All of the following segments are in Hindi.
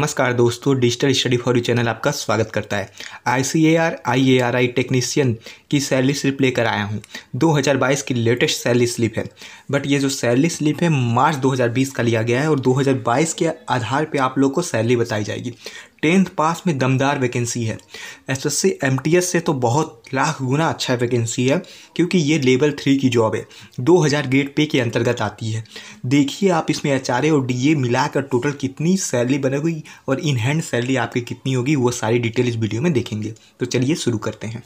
नमस्कार दोस्तों digital study for you channel आपका स्वागत करता है I C A R I A R I technician की सैलरी स्लिप लेकर आया हूँ 2022 की लेटेस्ट सैलरी स्लिप है बट ये जो सैलरी स्लिप है मार्च 2020 का लिया गया है और 2022 के आधार पे आप लोग को सैलरी बताई जाएगी टेंथ पास में दमदार वैकेंसी है एस टी एस से तो बहुत लाख गुना अच्छा वैकेंसी है क्योंकि ये लेवल थ्री की जॉब है 2000 ग्रेड पे के अंतर्गत आती है देखिए आप इसमें एच और डी मिलाकर टोटल कितनी सैलरी बनेगी और इन हैंड सैलरी आपकी कितनी होगी वो सारी डिटेल इस वीडियो में देखेंगे तो चलिए शुरू करते हैं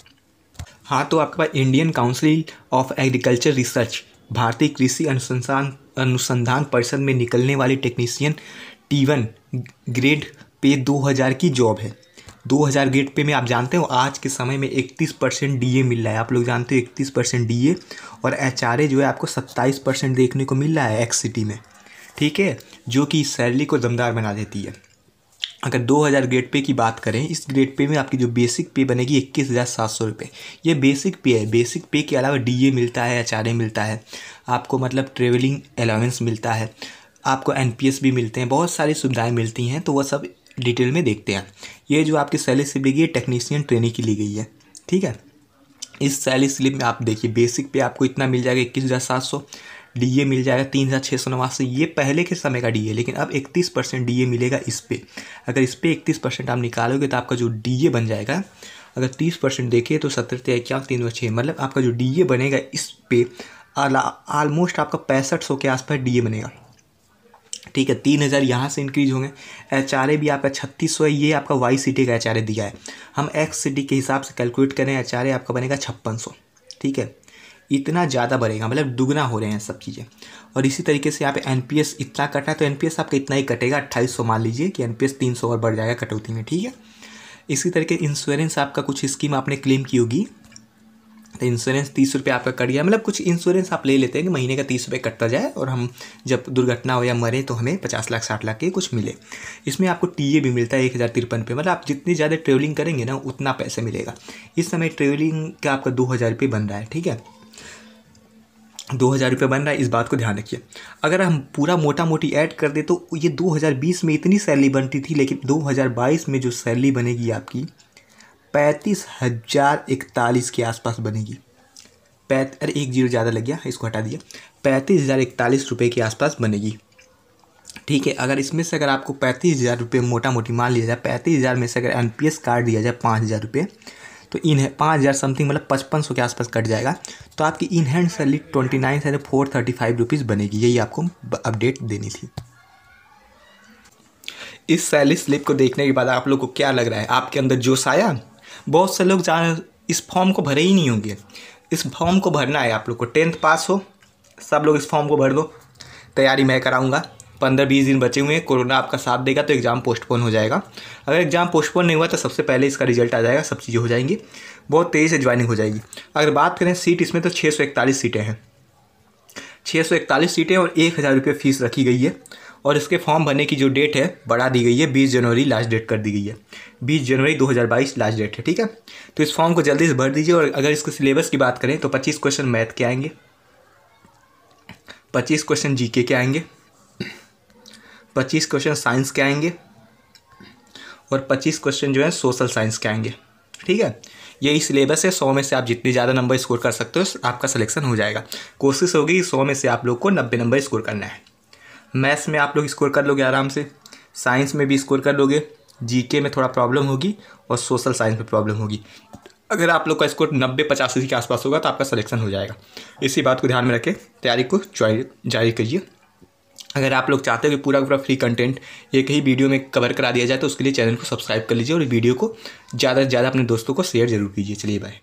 हाँ तो आपके पास Indian Council of Agriculture Research भारतीय कृषि अनुसंधान अनुसंधान परिषद में निकलने वाली technician T one grade pay दो हज़ार की जॉब है दो हज़ार ग्रेड पे में आप जानते हो आज के समय में इकतीस परसेंट डी मिल रहा है आप लोग जानते हो इकतीस परसेंट डी और एच जो है आपको सत्ताईस परसेंट देखने को मिल रहा है एक्स सिटी में ठीक है जो कि सैलरी को दमदार बना देती है अगर 2000 ग्रेड पे की बात करें इस ग्रेड पे में आपकी जो बेसिक पे बनेगी इक्कीस हज़ार सात सौ रुपये ये बेसिक पे है बेसिक पे के अलावा डीए मिलता है एच मिलता है आपको मतलब ट्रेवलिंग अलाउंस मिलता है आपको एन भी मिलते हैं बहुत सारी सुविधाएँ मिलती हैं तो वह सब डिटेल में देखते हैं ये जो आपकी सैलरी स्लिप लिखी है टेक्नीशियन ट्रेनिंग की ली गई है ठीक है इस सैलरी स्लिप में आप देखिए बेसिक पे आपको इतना मिल जाएगा इक्कीस हज़ार सात सौ डी ए मिल जाएगा तीन हज़ार छः सौ नवासी ये पहले के समय का डी ए लेकिन अब इकतीस परसेंट डी ए मिलेगा इस पर अगर इस पर इकतीस परसेंट आप निकालोगे तो आपका जो डी ए बन जाएगा अगर तीस परसेंट देखिए तो सत्तर तेरह इक्यावन तीन सौ छः मतलब आपका जो डी ए बनेगा इस पर आलमोस्ट आपका पैंसठ सौ के आसपास डी ए बनेगा ठीक है तीन हज़ार यहाँ से इंक्रीज होंगे एच आर ए भी आपका छत्तीस सौ है ये आपका वाई सिटी का एच आर ए दिया है हम एक्स सिटी के हिसाब से कैलकुलेट करें एच आर ए आपका बनेगा छप्पन सौ ठीक है इतना ज़्यादा बढ़ेगा मतलब दुगना हो रहे हैं सब चीज़ें और इसी तरीके से यहाँ पे एन इतना कट है तो एन आपका इतना ही कटेगा अट्ठाईस मान लीजिए कि एन पी और बढ़ जाएगा कटौती में ठीक है इसी तरीके इंश्योरेंस आपका कुछ स्कीम आपने क्लेम की होगी तो इंश्योरेंस तीस रुपये आपका कट गया मतलब कुछ इंश्योरेंस आप ले लेते हैं कि महीने का तीस रुपये कटता जाए और हम जब दुर्घटना हो या मरे तो हमें पचास लाख साठ लाख के कुछ मिले इसमें आपको टीए भी मिलता है एक हज़ार तिरपन रुपये मतलब आप जितनी ज़्यादा ट्रेवलिंग करेंगे ना उतना पैसा मिलेगा इस समय ट्रेवलिंग का आपका दो हज़ार रुपये बन रहा है ठीक है दो हज़ार रुपये बन रहा है इस बात को ध्यान रखिए अगर हम पूरा मोटा मोटी ऐड कर दें तो ये 2020 में इतनी सैलरी बनती थी लेकिन 2022 में जो सैलरी बनेगी आपकी पैंतीस हज़ार इकतालीस के आसपास बनेगी पैत अरे एक जीरो ज़्यादा लग गया इसको हटा दिया पैंतीस हज़ार इकतालीस रुपये के आसपास बनेगी ठीक है अगर इसमें से अगर आपको पैंतीस हज़ार रुपये मोटा मोटी मान लिया जाए पैंतीस हज़ार में से अगर एन कार्ड दिया जाए पाँच हज़ार रुपये तो इन है पाँच हज़ार समथिंग मतलब पचपन सौ के आसपास कट जाएगा तो आपकी in hand salary twenty nine से फोर थर्टी फाइव रुपीज़ बनेगी यही आपको अपडेट देनी थी इस सैलरी स्लिप को देखने के बाद आप लोग को क्या लग रहा है आपके अंदर जोश आया बहुत से लोग जा इस फॉर्म को भरे ही नहीं होंगे इस फॉर्म को भरना है आप लोग को टेंथ पास हो सब लोग इस फॉर्म को भर दो तैयारी मैं कराऊंगा पंद्रह बीस दिन बचे हुए हैं कोरोना आपका साथ देगा तो एग्ज़ाम पोस्टपोन हो जाएगा अगर एग्ज़ाम पोस्टपोन नहीं हुआ तो सबसे पहले इसका रिजल्ट आ जाएगा सब चीज़ें हो जाएंगी बहुत तेज़ी से ज्वाइनिंग हो जाएगी अगर बात करें सीट इसमें तो छः सीटें हैं छः सीटें और एक हज़ार रुपये फ़ीस रखी गई है और इसके फॉर्म भरने की जो डेट है बढ़ा दी गई है बीस जनवरी लास्ट डेट कर दी गई है बीस जनवरी 2022 लास्ट डेट है ठीक है तो इस फॉर्म को जल्दी से भर दीजिए और अगर इसके सिलेबस की बात करें तो 25 क्वेश्चन मैथ के आएंगे 25 क्वेश्चन जीके के आएंगे पच्चीस क्वेश्चन साइंस के आएंगे और पच्चीस क्वेश्चन जो है सोशल साइंस के आएंगे ठीक है यही सिलेबस है सौ में से आप जितने ज़्यादा नंबर स्कोर कर सकते हो आपका सिलेक्शन हो जाएगा कोशिश होगी कि सौ में से आप लोग को नब्बे नंबर स्कोर करना है मैथ्स में आप लोग स्कोर कर लोगे आराम से साइंस में भी स्कोर कर लोगे जीके में थोड़ा प्रॉब्लम होगी और सोशल साइंस में प्रॉब्लम होगी अगर आप लोग का स्कोर नब्बे पचासी के आसपास होगा तो आपका सिलेक्शन हो जाएगा इसी बात को ध्यान में रखें तैयारी को जारी करिए अगर आप लोग चाहते हो कि पूरा पूरा फ्री कंटेंट एक ही वीडियो में कवर करा दिया जाए तो उसके लिए चैनल को सब्सक्राइब कर लीजिए और वीडियो को ज़्यादा से ज़्यादा अपने दोस्तों को शेयर जरूर कीजिए चलिए बाय